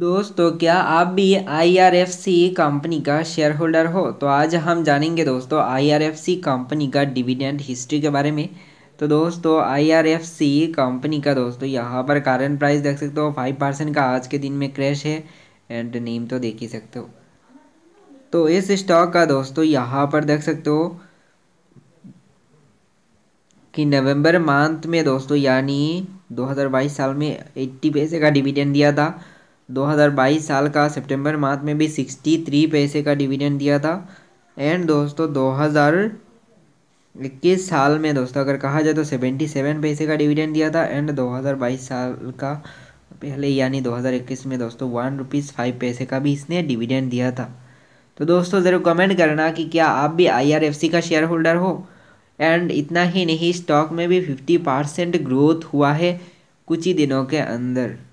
दोस्तों क्या आप भी आईआरएफसी कंपनी का शेयर होल्डर हो तो आज हम जानेंगे दोस्तों आईआरएफसी कंपनी का डिविडेंड हिस्ट्री के बारे में तो दोस्तों आईआरएफसी कंपनी का दोस्तों यहाँ पर करंट प्राइस देख सकते हो फाइव परसेंट का आज के दिन में क्रैश है एंड नेम तो देख ही सकते हो तो इस स्टॉक का दोस्तों यहाँ पर देख सकते हो कि नवम्बर मंथ में दोस्तों यानी दो साल में एट्टी पैसे का डिविडेंड दिया था 2022 साल का सितंबर माह में भी 63 पैसे का डिविडेंड दिया था एंड दोस्तों 2021 साल में दोस्तों अगर कहा जाए तो 77 पैसे का डिविडेंड दिया था एंड 2022 साल का पहले यानी 2021 में दोस्तों वन रुपीज़ फाइव पैसे का भी इसने डिविडेंड दिया था तो दोस्तों ज़रूर कमेंट करना कि क्या आप भी आई का शेयर होल्डर हो एंड इतना ही नहीं स्टॉक में भी फिफ्टी परसेंट ग्रोथ हुआ है कुछ ही दिनों के अंदर